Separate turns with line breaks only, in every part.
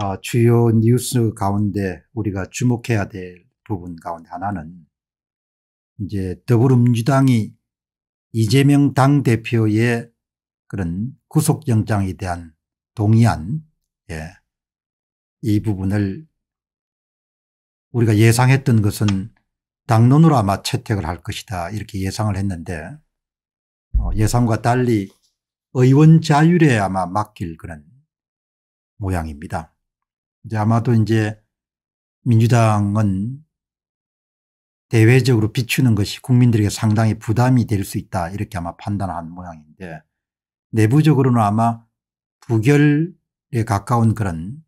아, 주요 뉴스 가운데 우리가 주목해야 될 부분 가운데 하나는 이제 더불어민주당이 이재명 당대표의 그런 구속영장에 대한 동의안 예. 이 부분을 우리가 예상했던 것은 당론으로 아마 채택을 할 것이다 이렇게 예상을 했는데 어, 예상과 달리 의원 자율에 아마 맡길 그런 모양입니다. 이제 아마도 이제 민주당은 대외적으로 비추는 것이 국민들에게 상당히 부담이 될 수 있다 이렇게 아마 판단한 모양인데 내부적으로는 아마 부결에 가까운 그런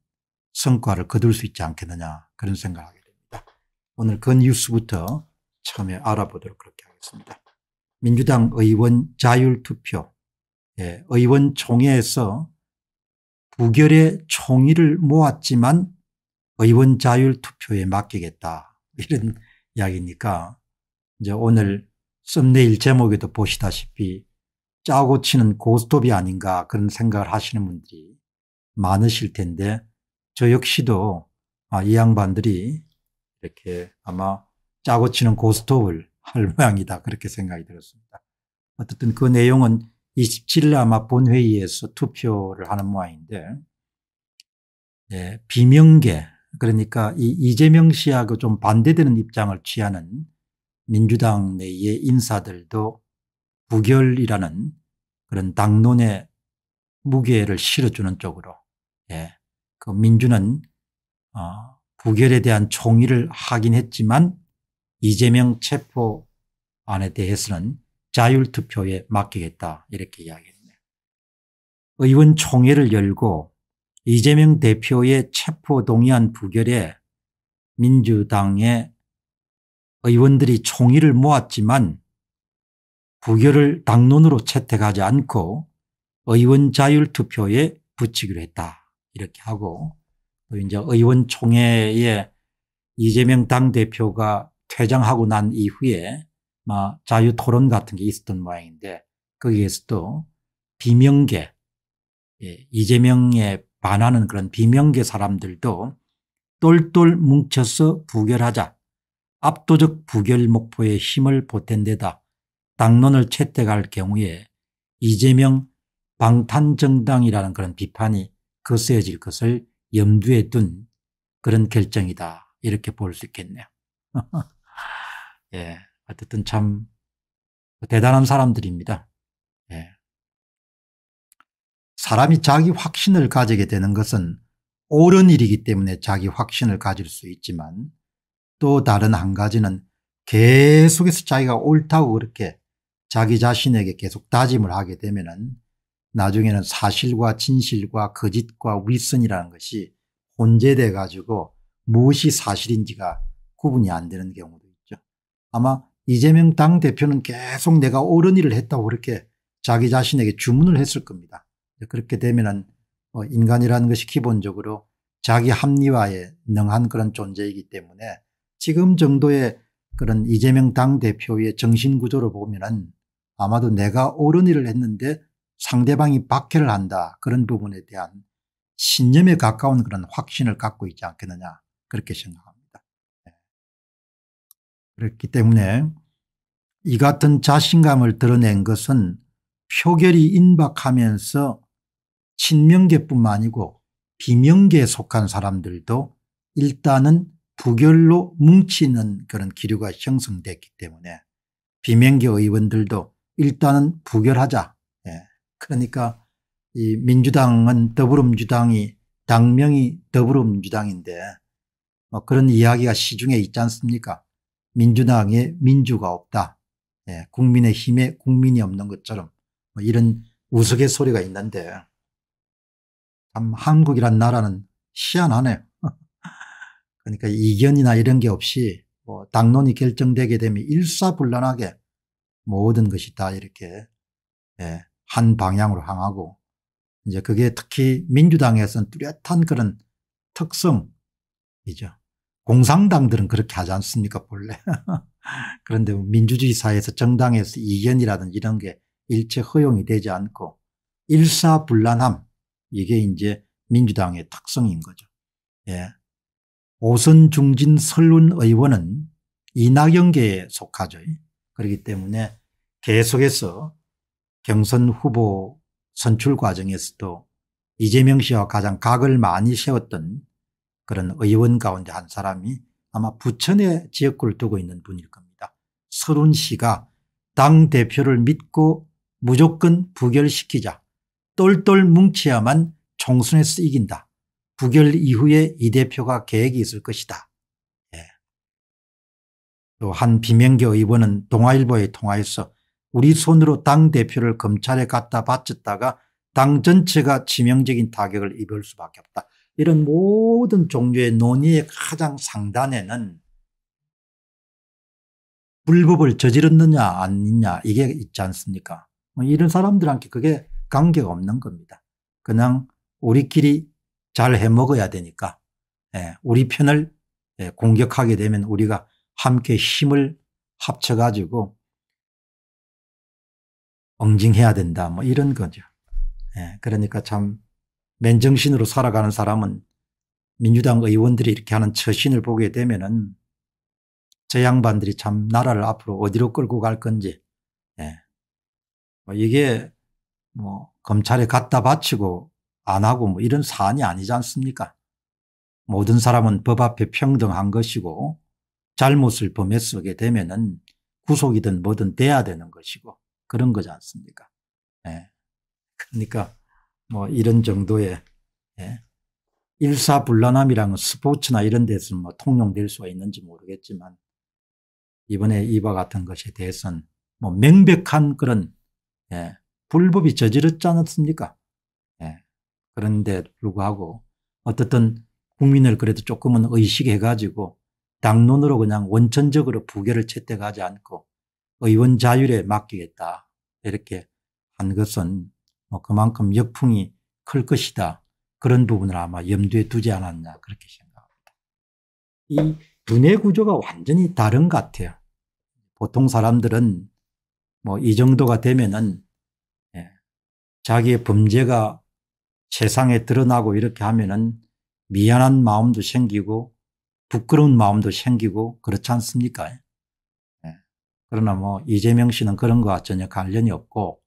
성과를 거둘 수 있지 않겠느냐 그런 생각하게 을 됩니다. 오늘 그 뉴스부터 처음에 알아보도록 그렇게 하겠습니다. 민주당 의원 자율투표 예, 의원총회에서 부결의 총의를 모았지만 의원 자율 투표에 맡기겠다 이런 이야기니까 이제 오늘 썸네일 제목에도 보시다시피 짜고 치는 고스톱이 아닌가 그런 생각을 하시는 분들이 많으실 텐데 저 역시도 아, 이 양반들이 이렇게 아마 짜고 치는 고스톱을 할 모양이다 그렇게 생각이 들었습니다. 어쨌든 그 내용은 27일 아마 본회의에서 투표를 하는 모양인데 예, 비명계 그러니까 이 이재명 씨하고 좀 반대되는 입장을 취하는 민주당 내의 인사들도 부결이라는 그런 당론의 무게를 실어주는 쪽으로 예, 그 민주는 어, 부결에 대한 총의를 하긴 했지만 이재명 체포안에 대해서는 자율투표에 맡기겠다 이렇게 이야기했네요. 의원 총회를 열고 이재명 대표의 체포동의안 부결에 민주당의 의원들이 총의를 모았지만 부결을 당론으로 채택하지 않고 의원 자율투표에 붙이기로 했다 이렇게 하고 또 이제 의원총회에 이재명 당대표가 퇴장하고 난 이후에 뭐 자유 토론 같은 게 있었던 모양인데 거기에서도 비명계 예, 이재명에 반하는 그런 비명계 사람들도 똘똘 뭉쳐서 부결하자 압도적 부결 목표에 힘을 보탠 데다 당론을 채택할 경우에 이재명 방탄정당이라는 그런 비판이 거세질 것을 염두에 둔 그런 결정이다 이렇게 볼 수 있겠네요. 예. 어쨌든 참 대단한 사람들입니다. 예. 사람이 자기 확신을 가지게 되는 것은 옳은 일이기 때문에 자기 확신을 가질 수 있지만 또 다른 한 가지는 계속해서 자기가 옳다고 그렇게 자기 자신에게 계속 다짐을 하게 되면은 나중에는 사실과 진실과 거짓과 윗선이라는 것이 혼재돼 가지고 무엇이 사실인지가 구분이 안 되는 경우도 있죠. 아마 이재명 당대표는 계속 내가 옳은 일을 했다고 그렇게 자기 자신에게 주문을 했을 겁니다. 그렇게 되면은 뭐 인간이라는 것이 기본적으로 자기 합리화에 능한 그런 존재이기 때문에 지금 정도의 그런 이재명 당대표의 정신구조를 보면은 아마도 내가 옳은 일을 했는데 상대방이 박해를 한다 그런 부분에 대한 신념에 가까운 그런 확신을 갖고 있지 않겠느냐 그렇게 생각합니다. 네. 그렇기 때문에 이 같은 자신감을 드러낸 것은 표결이 임박하면서 친명계뿐만 아니고 비명계에 속한 사람들도 일단은 부결로 뭉치는 그런 기류가 형성됐기 때문에 비명계 의원들도 일단은 부결하자. 예. 그러니까 이 민주당은 더불어민주당이 당명이 더불어민주당인데 뭐 그런 이야기가 시중에 있지 않습니까 민주당에 민주가 없다. 예, 국민의 힘에 국민이 없는 것처럼 뭐 이런 우스갯소리가 있는데 참 한국이란 나라는 희한하네요. 그러니까 이견이나 이런 게 없이 뭐 당론이 결정되게 되면 일사불란하게 모든 것이 다 이렇게 예, 한 방향으로 향하고 이제 그게 특히 민주당에서는 뚜렷한 그런 특성이죠. 공산당들은 그렇게 하지 않습니까 본래. 그런데 뭐 민주주의 사회에서 정당에서 이견이라든 지 이런 게 일체 허용이 되지 않고 일사불란함 이게 이제 민주당의 특성인 거죠. 예. 오선중진 설운 의원은 이낙연계에 속하죠. 그렇기 때문에 계속해서 경선 후보 선출 과정에서도 이재명 씨와 가장 각을 많이 세웠던 그런 의원 가운데 한 사람이 아마 부천의 지역구를 두고 있는 분일 겁니다. 서른 씨가 당 대표를 믿고 무조건 부결시키자 똘똘 뭉쳐야만 총선에서 이긴다. 부결 이후에 이 대표가 계획이 있을 것이다. 예. 또한 비명계 의원은 동아일보에 통화해서 우리 손으로 당 대표를 검찰에 갖다 바쳤다가 당 전체가 치명적인 타격을 입을 수밖에 없다. 이런 모든 종류의 논의의 가장 상단에는 불법을 저지렀느냐 아니냐 이게 있지 않습니까? 뭐 이런 사람들한테 그게 관계가 없는 겁니다. 그냥 우리끼리 잘 해먹어야 되니까 예, 우리 편을 예, 공격하게 되면 우리가 함께 힘을 합쳐가지고 엉징해야 된다 뭐 이런 거죠. 예, 그러니까 참 맨정신으로 살아가는 사람은 민주당 의원들이 이렇게 하는 처신을 보게 되면은 저 양반들이 참 나라를 앞으로 어디로 끌고 갈 건지 예. 뭐 이게 뭐 검찰에 갖다 바치고 안 하고 뭐 이런 사안이 아니지 않습니까 모든 사람은 법 앞에 평등한 것이고 잘못을 범했으게 되면은 구속이든 뭐든 돼야 되는 것이고 그런 거지 않습니까 예. 그러니까 뭐 이런 정도의 예. 일사불란함이랑 스포츠나 이런 데서는 뭐 통용될 수가 있는지 모르겠지만 이번에 이와 같은 것에 대해서는 뭐 명백한 그런 예, 불법이 저지렀지 않았습니까? 예, 그런데 불구하고 어떻든 국민을 그래도 조금은 의식해가지고 당론으로 그냥 원천적으로 부결을 채택하지 않고 의원 자율에 맡기겠다 이렇게 한 것은 뭐 그만큼 역풍이 클 것이다. 그런 부분을 아마 염두에 두지 않았나 그렇게 생각합니다. 이 두뇌 구조가 완전히 다른 것 같아요. 보통 사람들은 뭐 이 정도가 되면은 예, 자기의 범죄가 세상에 드러나고 이렇게 하면은 미안한 마음도 생기고 부끄러운 마음도 생기고 그렇지 않습니까? 예. 그러나 뭐 이재명 씨는 그런 거와 전혀 관련이 없고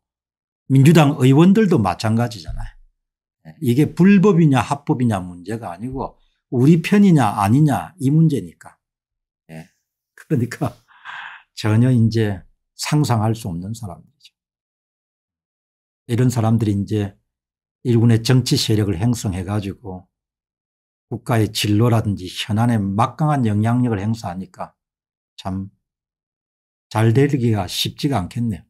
민주당 의원들도 마찬가지잖아요. 네. 이게 불법이냐 합법이냐 문제가 아니고 우리 편이냐 아니냐 이 문제니까. 네. 그러니까 전혀 이제 상상할 수 없는 사람들이죠. 이런 사람들이 이제 일군의 정치 세력을 행성해 가지고 국가의 진로라든지 현안에 막강한 영향력을 행사하니까 참 잘 되기가 쉽지가 않겠네요.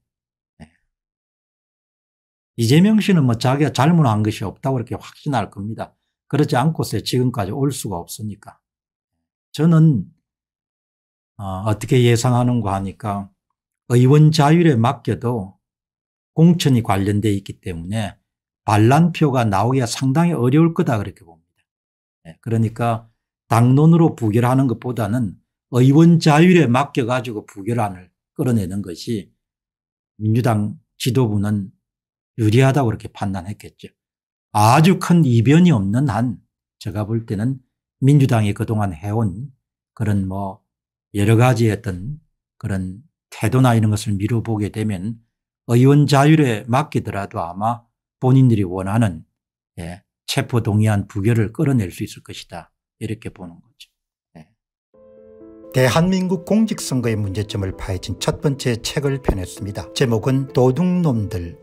이재명 씨는 뭐 자기가 잘못한 것이 없다고 이렇게 확신할 겁니다. 그렇지 않고서 지금까지 올 수가 없으니까. 저는 어, 떻게 예상하는가 하니까 의원 자율에 맡겨도 공천이 관련돼 있기 때문에 반란표가 나오기가 상당히 어려울 거다 그렇게 봅니다. 예, 그러니까 당론으로 부결하는 것보다는 의원 자율에 맡겨가지고 부결안을 끌어내는 것이 민주당 지도부는 유리하다고 그렇게 판단했겠죠. 아주 큰 이변이 없는 한 제가 볼 때는 민주당이 그동안 해온 그런 뭐 여러 가지 어떤 그런 태도나 이런 것을 미뤄보게 되면 의원 자율에 맡기더라도 아마 본인들이 원하는 예, 체포 동의안 부결을 끌어낼 수 있을 것이다. 이렇게 보는 거죠. 예. 대한민국 공직선거의 문제점을 파헤친 첫 번째 책을 펴냈습니다. 제목은 도둑놈들